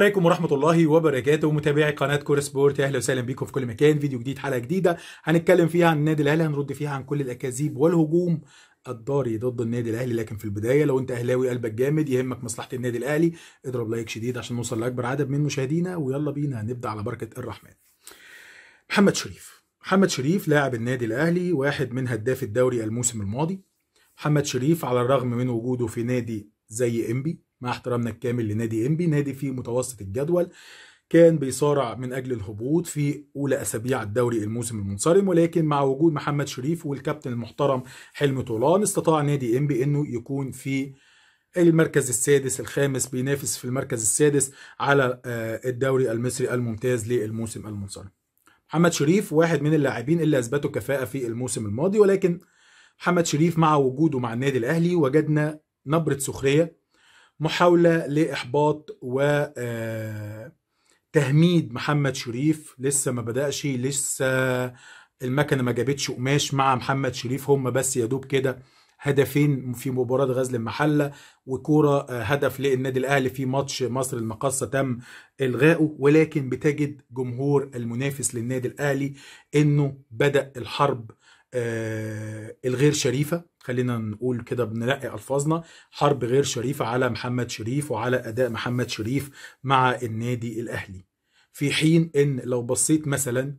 السلام عليكم ورحمة الله وبركاته متابعي قناة كورة سبورت أهلا وسهلا بيكم في كل مكان فيديو جديد حلقة جديدة هنتكلم فيها عن النادي الأهلي هنرد فيها عن كل الأكاذيب والهجوم الضاري ضد النادي الاهلي لكن في البدايه لو انت اهلاوي قلبك جامد يهمك مصلحه النادي الاهلي اضرب لايك شديد عشان نوصل لاكبر عدد من مشاهدينا ويلا بينا نبدا على بركه الرحمن محمد شريف محمد شريف لاعب النادي الاهلي واحد من هداف الدوري الموسم الماضي محمد شريف على الرغم من وجوده في نادي زي انبي مع احترامنا الكامل لنادي انبي نادي في متوسط الجدول كان بيصارع من اجل الهبوط في اولى اسابيع الدوري الموسم المنصرم ولكن مع وجود محمد شريف والكابتن المحترم حلمي طولان استطاع نادي انبي انه يكون في المركز السادس الخامس بينافس في المركز السادس على آه، الدوري المصري الممتاز للموسم المنصرم محمد شريف واحد من اللاعبين اللي اثبتوا كفاءه في الموسم الماضي ولكن محمد شريف مع وجوده مع النادي الاهلي وجدنا نبره سخريه محاولة لإحباط و آه، تهميد محمد شريف لسه ما بدأش لسه المكنة ما جابتش قماش مع محمد شريف هم بس يا دوب كده هدفين في مباراة غزل المحلة وكورة آه، هدف للنادي الأهلي في ماتش مصر المقاصة تم إلغائه ولكن بتجد جمهور المنافس للنادي الأهلي إنه بدأ الحرب آه، الغير شريفه خلينا نقول كده بنلقي الفاظنا حرب غير شريفه على محمد شريف وعلى اداء محمد شريف مع النادي الاهلي في حين ان لو بصيت مثلا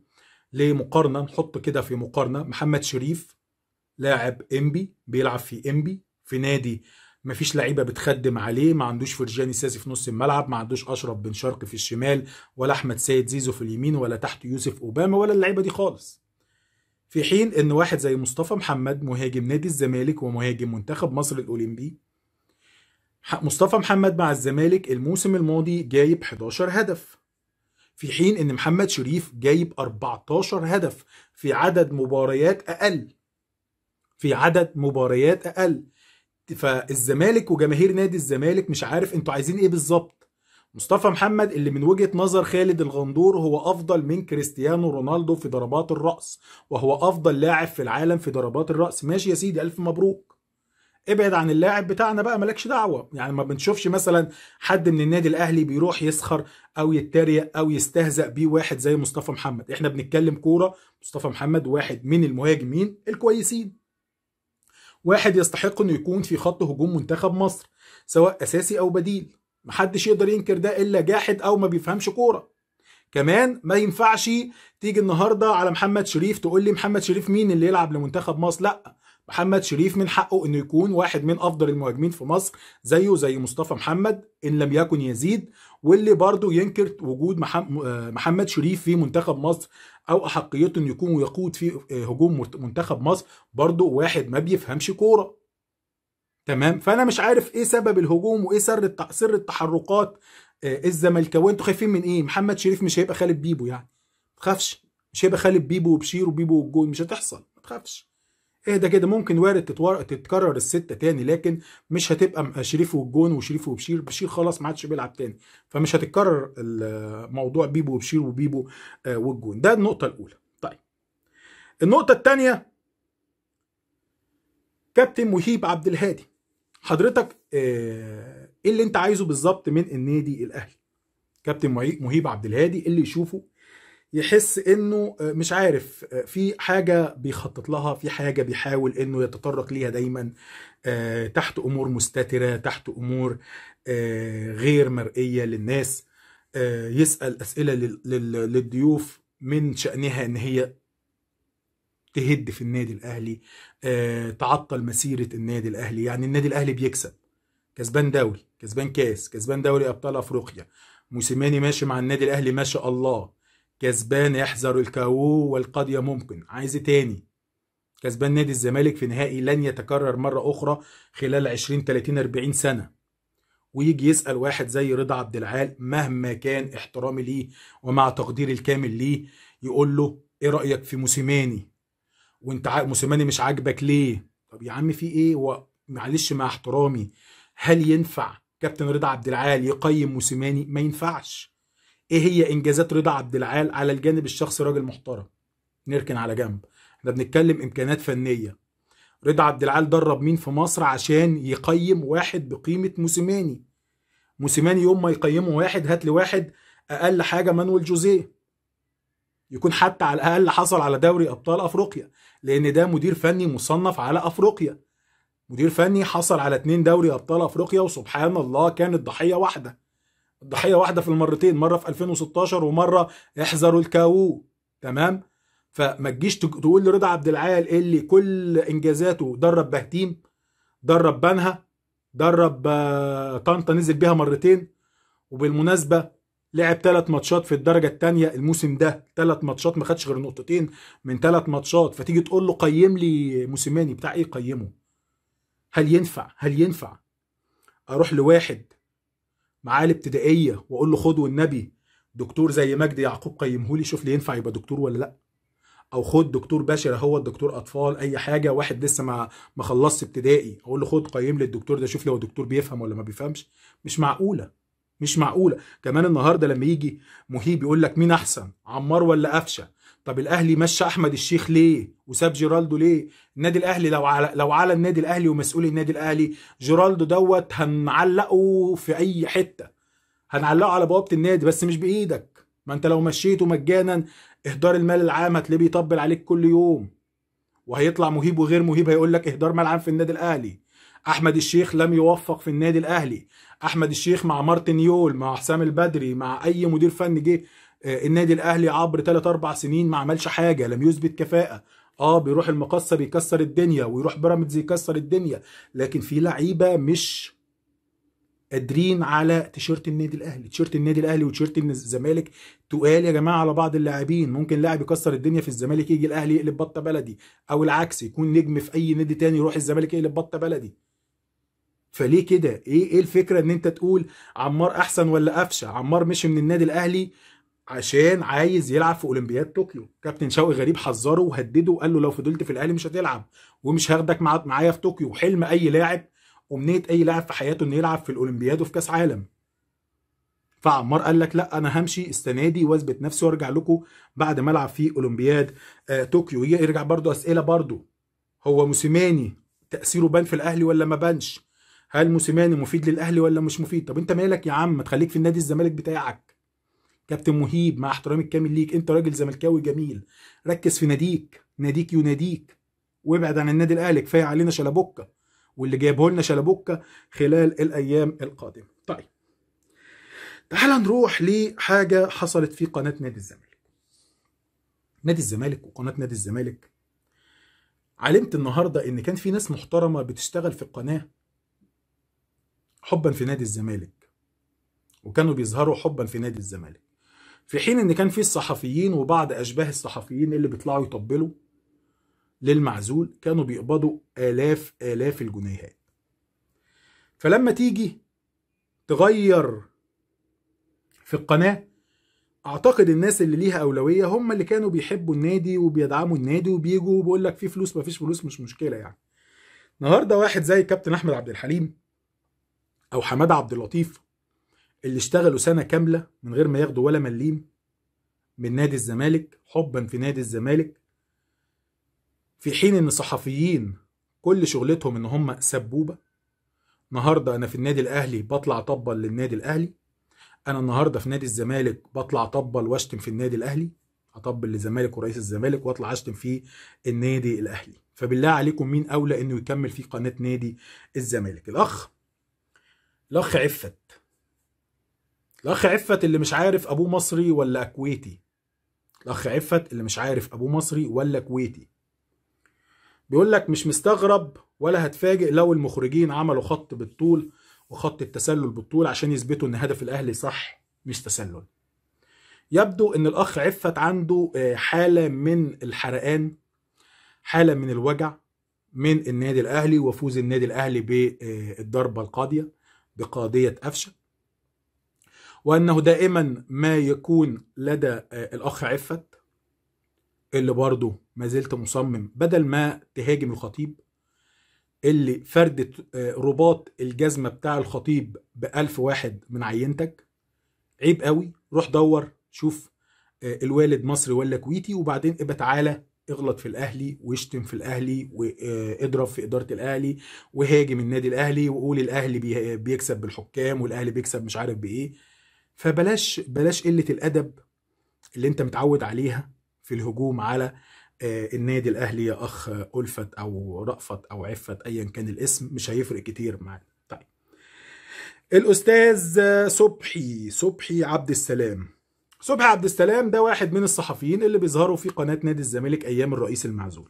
لمقارنه نحط كده في مقارنه محمد شريف لاعب امبي بيلعب في امبي في نادي ما فيش لعيبه بتخدم عليه ما عندوش فرجاني ساسي في نص الملعب ما عندوش اشرف بن شرقي في الشمال ولا احمد سيد زيزو في اليمين ولا تحت يوسف اوباما ولا اللعيبه دي خالص في حين ان واحد زي مصطفى محمد مهاجم نادي الزمالك ومهاجم منتخب مصر الاولمبي مصطفى محمد مع الزمالك الموسم الماضي جايب 11 هدف في حين ان محمد شريف جايب 14 هدف في عدد مباريات اقل في عدد مباريات اقل فالزمالك وجماهير نادي الزمالك مش عارف انتوا عايزين ايه بالظبط مصطفى محمد اللي من وجهة نظر خالد الغندور هو أفضل من كريستيانو رونالدو في ضربات الرأس وهو أفضل لاعب في العالم في ضربات الرأس ماشي يا سيدي ألف مبروك ابعد عن اللاعب بتاعنا بقى مالكش دعوة يعني ما بنشوفش مثلا حد من النادي الأهلي بيروح يسخر أو يتريق أو يستهزأ بيه واحد زي مصطفى محمد احنا بنتكلم كورة مصطفى محمد واحد من المهاجمين الكويسين واحد يستحق انه يكون في خط هجوم منتخب مصر سواء اساسي او بديل محدش يقدر ينكر ده الا جاحد او ما بيفهمش كوره كمان ما ينفعش تيجي النهارده على محمد شريف تقول لي محمد شريف مين اللي يلعب لمنتخب مصر لا محمد شريف من حقه انه يكون واحد من افضل المهاجمين في مصر زيه زي مصطفى محمد ان لم يكن يزيد واللي برضه ينكر وجود محمد شريف في منتخب مصر او احقيته انه يكون ويقود في آه، هجوم منتخب مصر برضه واحد ما بيفهمش كوره تمام فانا مش عارف ايه سبب الهجوم وايه سر سر التحركات آه، الزملكاويه انتوا خايفين من ايه محمد شريف مش هيبقى خالد بيبو يعني ما تخافش مش هيبقى خالد بيبو وبشير وبيبو والجون مش هتحصل ما تخافش اهدى كده ممكن وارد تتور... تتكرر الستة تاني لكن مش هتبقى شريف والجون وشريف وبشير بشير خلاص ما عادش بيلعب تاني فمش هتتكرر موضوع بيبو وبشير وبيبو آه، والجون ده النقطة الأولى طيب النقطة الثانية كابتن مهيب عبد الهادي حضرتك آه، ايه اللي انت عايزه بالظبط من النادي الاهلي كابتن مهيب عبد الهادي إيه اللي يشوفه يحس انه آه، مش عارف آه، في حاجه بيخطط لها في حاجه بيحاول انه يتطرق ليها دايما تحت امور مستتره تحت امور غير مرئيه للناس يسال اسئله للضيوف من شانها ان هي تهد في النادي الاهلي آه، تعطل مسيره النادي الاهلي يعني النادي الاهلي بيكسب كسبان دوري كسبان كاس كسبان دوري ابطال افريقيا موسيماني ماشي مع النادي الاهلي ما شاء الله كسبان يحذر الكاوو والقضيه ممكن عايز إيه تاني كسبان نادي الزمالك في نهائي لن يتكرر مره اخرى خلال 20 30 40 سنه ويجي يسأل واحد زي رضا عبد العال مهما كان احترامي ليه ومع تقديري الكامل ليه يقول له ايه رأيك في موسيماني وانت عا... موسيماني مش عاجبك ليه طب يا عم في ايه معلش مع احترامي هل ينفع كابتن رضا عبد العال يقيم موسيماني ما ينفعش ايه هي انجازات رضا عبد العال على الجانب الشخصي راجل محترم نركن على جنب احنا بنتكلم امكانات فنيه رضا عبد العال درب مين في مصر عشان يقيم واحد بقيمه موسيماني موسيماني يوم ما يقيمه واحد هات لي واحد اقل حاجه مانويل جوزيه يكون حتى على الاقل حصل على دوري ابطال افريقيا لان ده مدير فني مصنف على افريقيا مدير فني حصل على اتنين دوري ابطال افريقيا وسبحان الله كانت ضحيه واحده ضحيه واحده في المرتين مره في 2016 ومره احذروا الكاو تمام فما تجيش تقول لرضا عبد العال اللي كل انجازاته درب بهتيم درب بنها درب آه، طنطا نزل بيها مرتين وبالمناسبه لعب ثلاث ماتشات في الدرجه الثانيه الموسم ده ثلاث ماتشات ما خدش غير نقطتين من ثلاث ماتشات فتيجي تقول له قيم لي موسيماني بتاع ايه قيمه هل ينفع هل ينفع اروح لواحد معاه الابتدائيه واقول له خد والنبي دكتور زي مجدي يعقوب قيمه لي شوف لي ينفع يبقى دكتور ولا لا او خد دكتور بشر هو الدكتور اطفال اي حاجه واحد لسه ما ما خلصش ابتدائي اقول له خد قيم لي الدكتور ده شوف لي هو دكتور بيفهم ولا ما بيفهمش مش معقوله مش معقوله كمان النهارده لما يجي مهيب يقول لك مين احسن عمار ولا قفشه طب الاهلي مشى احمد الشيخ ليه وساب جيرالدو ليه النادي الاهلي لو على لو على النادي الاهلي ومسؤول النادي الاهلي جيرالدو دوت هنعلقه في اي حته هنعلقه على بوابه النادي بس مش بايدك ما انت لو مشيته مجانا اهدار المال العام هتلاقيه بيطبل عليك كل يوم وهيطلع مهيب وغير مهيب هيقول لك اهدار مال عام في النادي الاهلي احمد الشيخ لم يوفق في النادي الاهلي احمد الشيخ مع مارتن يول مع حسام البدري مع اي مدير فني جه آه، النادي الاهلي عبر 3 4 سنين ما عملش حاجه لم يثبت كفاءه اه بيروح المقصه بيكسر الدنيا ويروح بيراميدز يكسر الدنيا لكن في لعيبه مش قادرين على تيشيرت النادي الاهلي تيشيرت النادي الاهلي وتيشيرت الزمالك تقال يا جماعه على بعض اللاعبين ممكن لاعب يكسر الدنيا في الزمالك يجي الاهلي يقلب بطه بلدي او العكس يكون نجم في اي نادي تاني يروح الزمالك يقلب بطه بلدي فليه كده ايه ايه الفكره ان انت تقول عمار احسن ولا قفشه عمار مشي من النادي الاهلي عشان عايز يلعب في اولمبياد طوكيو كابتن شوقي غريب حذره وهدده وقال له لو فضلت في الاهلي مش هتلعب ومش هاخدك معايا في طوكيو وحلم اي لاعب امنيه اي لاعب في حياته انه يلعب في الاولمبياد وفي كاس عالم فعمار قال لك لا انا همشي السنه دي واثبت نفسي وارجع لكم بعد ما العب في اولمبياد آه طوكيو يرجع برضو اسئله برضو هو موسيماني تاثيره بان في الاهلي ولا ما بانش هل موسيماني مفيد للاهلي ولا مش مفيد طب انت مالك يا عم ما تخليك في النادي الزمالك بتاعك كابتن مهيب مع احترامي الكامل ليك انت راجل زملكاوي جميل ركز في ناديك ناديك يناديك وابعد عن النادي الاهلي كفايه علينا شلبوكه واللي جايبه لنا شلبوكه خلال الايام القادمه طيب تعال نروح لحاجه حصلت في قناه نادي الزمالك نادي الزمالك وقناه نادي الزمالك علمت النهارده ان كان في ناس محترمه بتشتغل في القناه حبا في نادي الزمالك وكانوا بيظهروا حبا في نادي الزمالك في حين ان كان في الصحفيين وبعض اشباه الصحفيين اللي بيطلعوا يطبلوا للمعزول كانوا بيقبضوا الاف الاف الجنيهات فلما تيجي تغير في القناه اعتقد الناس اللي ليها اولويه هم اللي كانوا بيحبوا النادي وبيدعموا النادي وبيجوا وبيقول لك في فلوس مفيش فلوس مش مشكله يعني النهارده واحد زي كابتن احمد عبد الحليم او حماده عبد اللطيف اللي اشتغلوا سنه كامله من غير ما ياخدوا ولا مليم من نادي الزمالك حبا في نادي الزمالك في حين ان صحفيين كل شغلتهم ان هم سبوبه النهارده انا في النادي الاهلي بطلع طبل للنادي الاهلي انا النهارده في نادي الزمالك بطلع اطبل واشتم في النادي الاهلي اطبل للزمالك ورئيس الزمالك واطلع اشتم في النادي الاهلي فبالله عليكم مين اولى انه يكمل في قناه نادي الزمالك الاخ الاخ عفت الاخ عفت اللي مش عارف ابوه مصري ولا كويتي الاخ عفت اللي مش عارف ابوه مصري ولا كويتي بيقول لك مش مستغرب ولا هتفاجئ لو المخرجين عملوا خط بالطول وخط التسلل بالطول عشان يثبتوا ان هدف الاهلي صح مش تسلل يبدو ان الاخ عفت عنده آه، حاله من الحرقان حاله من الوجع من النادي الاهلي وفوز النادي الاهلي بالضربه القاضيه بقاضية أفشة وأنه دائما ما يكون لدى آه، الأخ عفت اللي برضه ما زلت مصمم بدل ما تهاجم الخطيب اللي فردت آه، رباط الجزمة بتاع الخطيب بألف واحد من عينتك عيب قوي روح دور شوف آه، الوالد مصري ولا كويتي وبعدين ابقى تعالى اغلط في الاهلي واشتم في الاهلي واضرب في اداره الاهلي وهاجم النادي الاهلي وقول الاهلي بيكسب بالحكام والاهلي بيكسب مش عارف بايه فبلاش بلاش قله الادب اللي انت متعود عليها في الهجوم على آه، النادي الاهلي يا اخ الفت او رأفت او عفت ايا كان الاسم مش هيفرق كتير معانا طيب الاستاذ صبحي صبحي عبد السلام صبحي عبد السلام ده واحد من الصحفيين اللي بيظهروا في قناة نادي الزمالك أيام الرئيس المعزول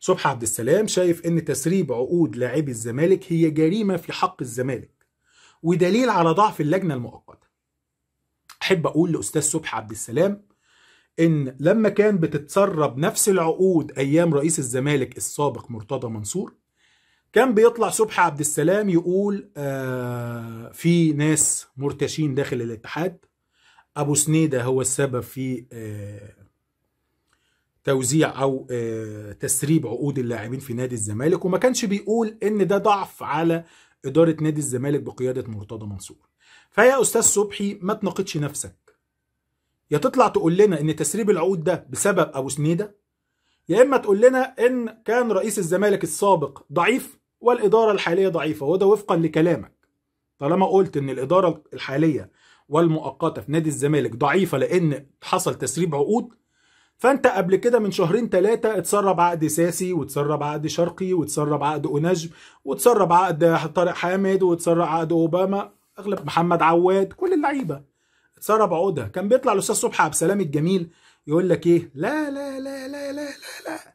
صبحي عبد السلام شايف إن تسريب عقود لاعبي الزمالك هي جريمة في حق الزمالك ودليل على ضعف اللجنة المؤقتة أحب أقول لأستاذ صبحي عبد السلام إن لما كان بتتسرب نفس العقود أيام رئيس الزمالك السابق مرتضى منصور كان بيطلع صبحي عبد السلام يقول آه في ناس مرتشين داخل الاتحاد ابو سنيده هو السبب في آه، توزيع او آه، تسريب عقود اللاعبين في نادي الزمالك وما كانش بيقول ان ده ضعف على اداره نادي الزمالك بقياده مرتضى منصور فيا استاذ صبحي ما تناقضش نفسك يا تطلع تقول لنا ان تسريب العقود ده بسبب ابو سنيده يا اما تقول لنا ان كان رئيس الزمالك السابق ضعيف والاداره الحاليه ضعيفه وده وفقا لكلامك طالما قلت ان الاداره الحاليه والمؤقته في نادي الزمالك ضعيفه لان حصل تسريب عقود فانت قبل كده من شهرين ثلاثه اتسرب عقد ساسي واتسرب عقد شرقي واتسرب عقد اونجم واتسرب عقد طارق حامد واتسرب عقد اوباما اغلب محمد عواد كل اللعيبه اتسرب عقودها كان بيطلع الاستاذ صبحي عبد السلام الجميل يقول لك ايه لا لا لا لا لا لا, لا.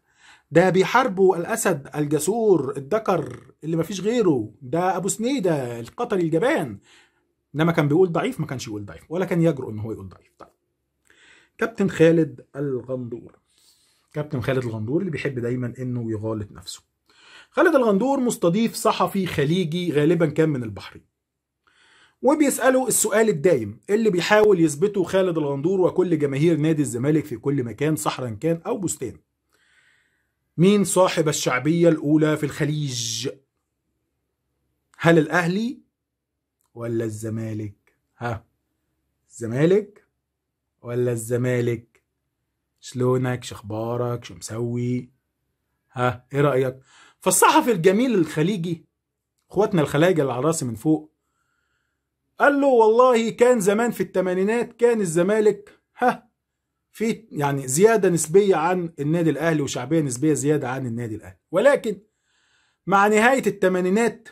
ده بيحاربوا الاسد الجسور الذكر اللي مفيش غيره ده ابو سنيده القطري الجبان انما كان بيقول ضعيف ما كانش يقول ضعيف ولا كان يجرؤ ان هو يقول ضعيف طيب كابتن خالد الغندور كابتن خالد الغندور اللي بيحب دايما انه يغالط نفسه خالد الغندور مستضيف صحفي خليجي غالبا كان من البحرين وبيسأله السؤال الدايم اللي بيحاول يثبته خالد الغندور وكل جماهير نادي الزمالك في كل مكان صحرا كان أو بستان مين صاحب الشعبية الأولى في الخليج؟ هل الأهلي ولا الزمالك ها الزمالك ولا الزمالك شلونك شخبارك شو مسوي ها ايه رايك فالصحفي الجميل الخليجي اخواتنا الخلايجه اللي على راسي من فوق قال له والله كان زمان في الثمانينات كان الزمالك ها في يعني زياده نسبيه عن النادي الاهلي وشعبيه نسبيه زياده عن النادي الاهلي ولكن مع نهايه الثمانينات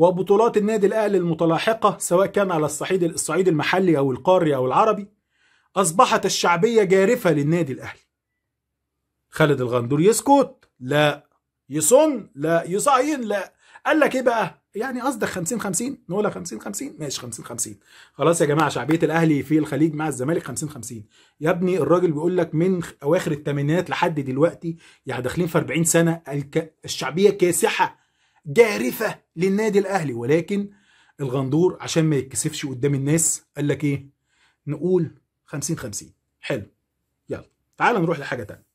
وبطولات النادي الاهلي المتلاحقه سواء كان على الصعيد الصعيد المحلي او القاري او العربي اصبحت الشعبيه جارفه للنادي الاهلي خالد الغندور يسكت لا يصن لا يصعين لا قال لك ايه بقى يعني قصدك 50 50 نقولها 50 50 ماشي 50 50 خلاص يا جماعه شعبيه الاهلي في الخليج مع الزمالك 50 50 يا ابني الراجل بيقول لك من اواخر الثمانينات لحد دلوقتي يعني داخلين في 40 سنه الشعبيه كاسحه جارفه للنادي الاهلي ولكن الغندور عشان ما يتكسفش قدام الناس قال لك ايه نقول 50 50 حلو يلا تعال نروح لحاجه تانية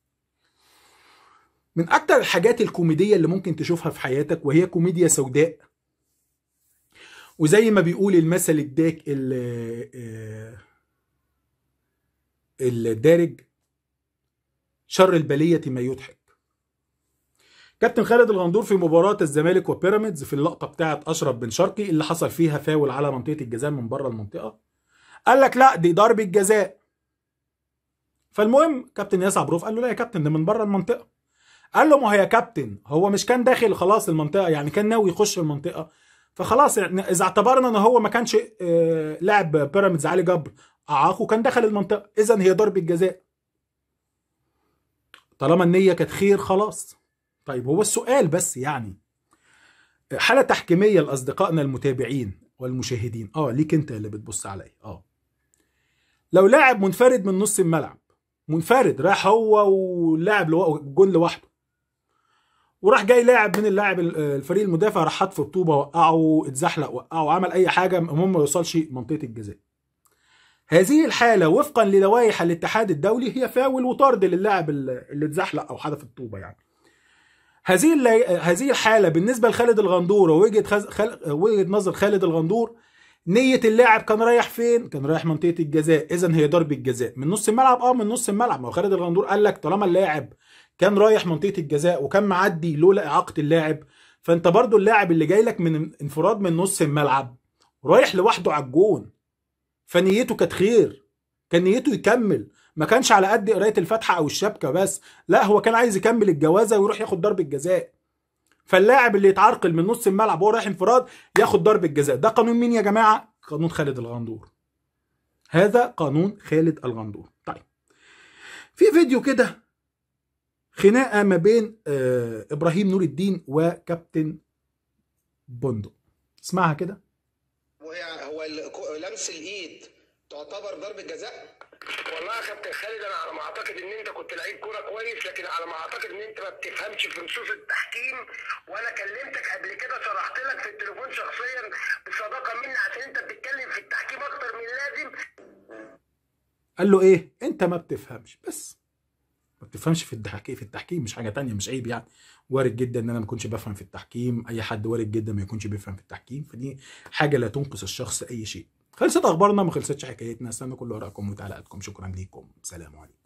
من اكتر الحاجات الكوميديه اللي ممكن تشوفها في حياتك وهي كوميديا سوداء وزي ما بيقول المثل الداك آه، آه، الدارج شر البلية ما يضحك كابتن خالد الغندور في مباراه الزمالك وبيراميدز في اللقطه بتاعه اشرف بن شرقي اللي حصل فيها فاول على منطقه الجزاء من بره المنطقه قال لك لا دي ضربه جزاء فالمهم كابتن ياسع بروف قال له لا يا كابتن ده من بره المنطقه قال له ما هي يا كابتن هو مش كان داخل خلاص المنطقه يعني كان ناوي يخش المنطقه فخلاص يعني اذا اعتبرنا ان هو ما كانش آه، لاعب بيراميدز علي جبر اعاقه كان دخل المنطقه اذا هي ضربه جزاء طالما النيه كانت خير خلاص طيب هو السؤال بس يعني حالة تحكيمية لأصدقائنا المتابعين والمشاهدين اه ليك انت اللي بتبص عليا اه لو لاعب منفرد من نص الملعب منفرد راح هو واللاعب لو... جون لوحده وراح جاي لاعب من اللاعب الفريق المدافع راح حط في الطوبه وقعه اتزحلق وقعه عمل اي حاجه المهم ما يوصلش منطقه الجزاء هذه الحالة وفقا للوائح الاتحاد الدولي هي فاول وطرد للاعب اللي اتزحلق او حدف الطوبة يعني هذه هذه الحاله بالنسبه لخالد الغندور ووجهه خل... وجهه نظر خالد الغندور نيه اللاعب كان رايح فين؟ كان رايح منطقه الجزاء، اذا هي ضربه جزاء من نص الملعب اه من نص الملعب، ما هو خالد الغندور قال لك طالما اللاعب كان رايح منطقه الجزاء وكان معدي لولا اعاقه اللاعب فانت برضو اللاعب اللي جاي لك من انفراد من نص الملعب رايح لوحده على الجون فنيته كانت خير كان نيته يكمل ما كانش على قد قرايه الفاتحه او الشبكه بس لا هو كان عايز يكمل الجوازه ويروح ياخد ضربه جزاء فاللاعب اللي يتعرقل من نص الملعب وهو رايح انفراد ياخد ضربه جزاء ده قانون مين يا جماعه قانون خالد الغندور هذا قانون خالد الغندور طيب في فيديو كده خناقه ما بين آه ابراهيم نور الدين وكابتن بندق اسمعها كده هو يعني لمس الايد تعتبر ضربه جزاء والله يا كابتن خالد انا على ما اعتقد ان انت كنت لعيب كوره كويس لكن على ما اعتقد ان انت ما بتفهمش في نصوص التحكيم وانا كلمتك قبل كده شرحت لك في التليفون شخصيا بصداقه مني عشان انت بتتكلم في التحكيم اكتر من اللازم قال له ايه انت ما بتفهمش بس ما بتفهمش في التحكيم في التحكيم مش حاجه تانية مش عيب يعني وارد جدا ان انا ما اكونش بفهم في التحكيم اي حد وارد جدا ما يكونش بيفهم في التحكيم فدي حاجه لا تنقص الشخص اي شيء خلصت اخبارنا ما خلصتش حكايتنا استنى كل ارائكم وتعليقاتكم شكرا ليكم سلام عليكم